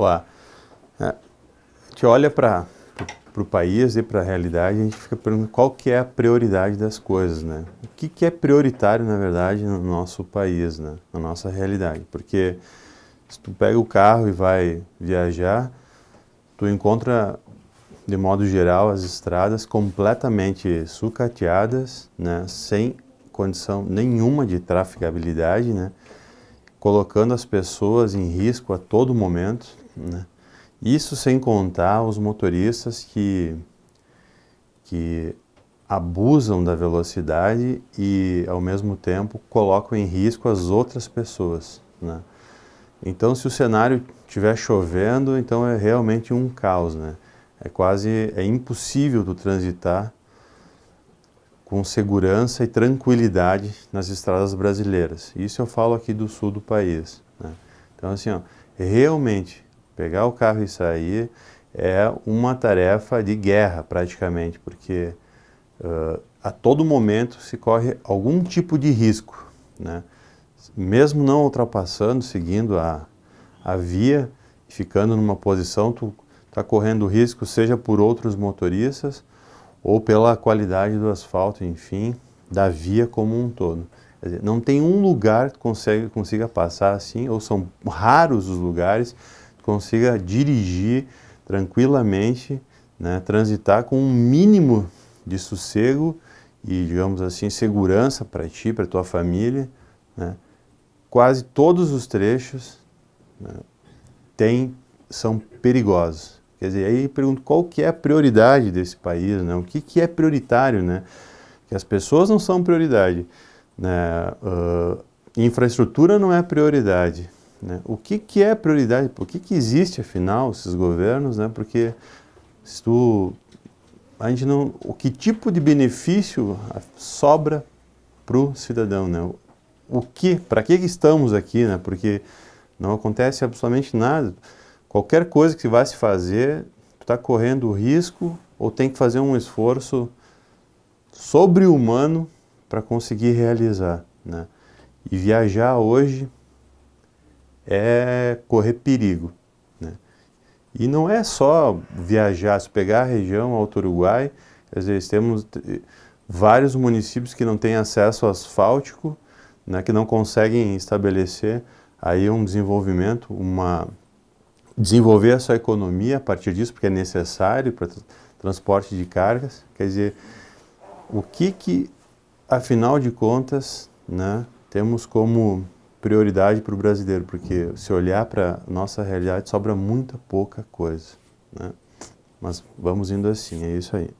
falar. É, a gente olha para o país e para a realidade e a gente fica perguntando qual que é a prioridade das coisas, né? O que, que é prioritário, na verdade, no nosso país, né? Na nossa realidade. Porque se tu pega o carro e vai viajar, tu encontra, de modo geral, as estradas completamente sucateadas, né? Sem condição nenhuma de traficabilidade, né? colocando as pessoas em risco a todo momento, né? Isso sem contar os motoristas que, que abusam da velocidade e, ao mesmo tempo, colocam em risco as outras pessoas. Né? Então, se o cenário estiver chovendo, então é realmente um caos. Né? É quase é impossível tu transitar com segurança e tranquilidade nas estradas brasileiras. Isso eu falo aqui do sul do país. Né? Então, assim, ó, realmente Pegar o carro e sair é uma tarefa de guerra, praticamente, porque uh, a todo momento se corre algum tipo de risco. Né? Mesmo não ultrapassando, seguindo a, a via, ficando numa posição, tu está correndo risco, seja por outros motoristas ou pela qualidade do asfalto, enfim, da via como um todo. Dizer, não tem um lugar que consegue, consiga passar assim, ou são raros os lugares consiga dirigir tranquilamente, né, transitar com um mínimo de sossego e, digamos assim, segurança para ti, para tua família. Né. Quase todos os trechos né, tem, são perigosos. Quer dizer, aí pergunto qual que é a prioridade desse país, né? o que, que é prioritário, né? que as pessoas não são prioridade. Né? Uh, infraestrutura não é prioridade. Né? O que, que é prioridade? O que, que existe, afinal, esses governos? Né? Porque se tu, a gente não, o que tipo de benefício sobra para o cidadão? Né? O que, para que, que estamos aqui? Né? Porque não acontece absolutamente nada. Qualquer coisa que vai se fazer, tu está correndo o risco ou tem que fazer um esforço sobre-humano para conseguir realizar, né? E viajar hoje é correr perigo. Né? E não é só viajar, se pegar a região Alto Uruguai, às vezes temos eh, vários municípios que não têm acesso asfáltico, né, que não conseguem estabelecer aí um desenvolvimento, uma desenvolver a sua economia a partir disso, porque é necessário para transporte de cargas. Quer dizer, o que que, afinal de contas, né, temos como prioridade para o brasileiro, porque se olhar para nossa realidade sobra muita pouca coisa, né? Mas vamos indo assim, é isso aí.